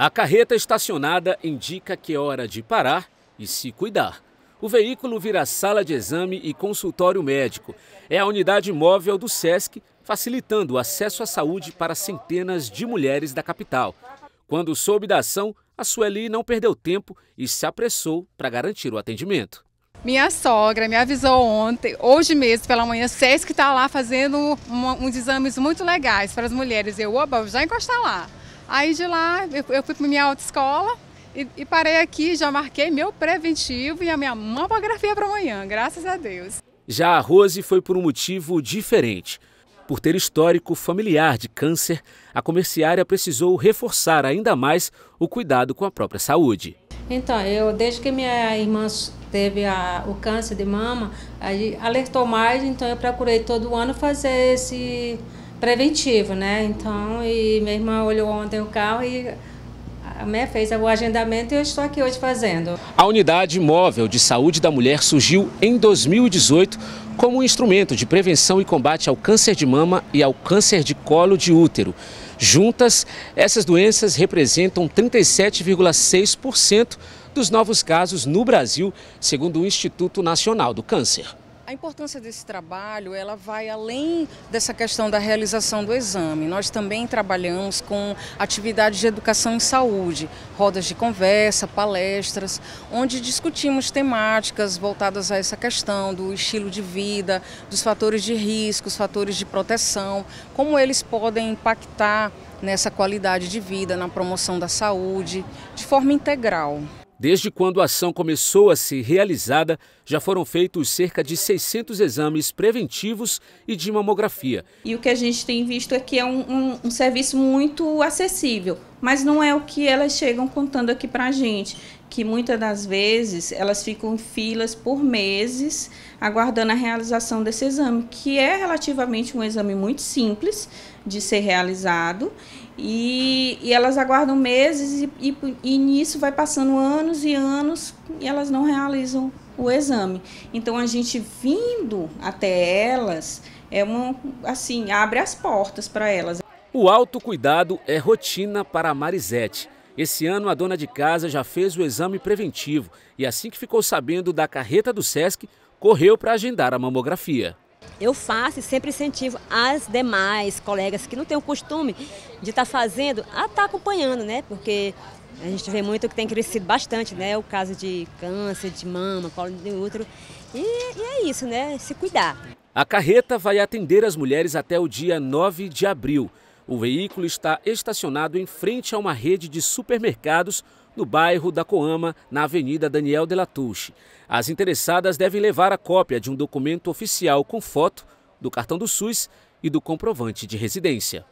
A carreta estacionada indica que é hora de parar e se cuidar. O veículo vira sala de exame e consultório médico. É a unidade móvel do SESC, facilitando o acesso à saúde para centenas de mulheres da capital. Quando soube da ação, a Sueli não perdeu tempo e se apressou para garantir o atendimento. Minha sogra me avisou ontem, hoje mesmo pela manhã, SESC está lá fazendo uma, uns exames muito legais para as mulheres. Eu, oba, eu já encostar lá. Aí de lá eu, fui para minha autoescola e, e parei aqui, já marquei meu preventivo e a minha mamografia para amanhã, graças a Deus. Já a Rose foi por um motivo diferente. Por ter histórico familiar de câncer, a comerciária precisou reforçar ainda mais o cuidado com a própria saúde. Então, eu desde que minha irmã teve a, o câncer de mama, aí alertou mais, então eu procurei todo ano fazer esse preventivo, né? Então, e minha irmã olhou ontem o carro e a minha fez o agendamento e eu estou aqui hoje fazendo. A unidade móvel de saúde da mulher surgiu em 2018 como um instrumento de prevenção e combate ao câncer de mama e ao câncer de colo de útero. Juntas, essas doenças representam 37,6% dos novos casos no Brasil, segundo o Instituto Nacional do Câncer. A importância desse trabalho, ela vai além dessa questão da realização do exame. Nós também trabalhamos com atividades de educação em saúde, rodas de conversa, palestras, onde discutimos temáticas voltadas a essa questão do estilo de vida, dos fatores de risco, os fatores de proteção, como eles podem impactar nessa qualidade de vida, na promoção da saúde, de forma integral. Desde quando a ação começou a ser realizada, já foram feitos cerca de 600 exames preventivos e de mamografia. E o que a gente tem visto é, é um, um, um serviço muito acessível, mas não é o que elas chegam contando aqui para a gente, que muitas das vezes elas ficam em filas por meses aguardando a realização desse exame, que é relativamente um exame muito simples de ser realizado, e, e elas aguardam meses e, e, e nisso vai passando anos e anos e elas não realizam o exame. Então a gente vindo até elas é uma assim abre as portas para elas. O autocuidado é rotina para a Marisete. Esse ano, a dona de casa já fez o exame preventivo e, assim que ficou sabendo da carreta do SESC, correu para agendar a mamografia. Eu faço e sempre incentivo as demais colegas que não têm o costume de estar tá fazendo, a estar tá acompanhando, né? Porque a gente vê muito que tem crescido bastante, né? O caso de câncer de mama, colo de útero. E, e é isso, né? Se cuidar. A carreta vai atender as mulheres até o dia 9 de abril. O veículo está estacionado em frente a uma rede de supermercados no bairro da Coama, na Avenida Daniel de Latouche. As interessadas devem levar a cópia de um documento oficial com foto do cartão do SUS e do comprovante de residência.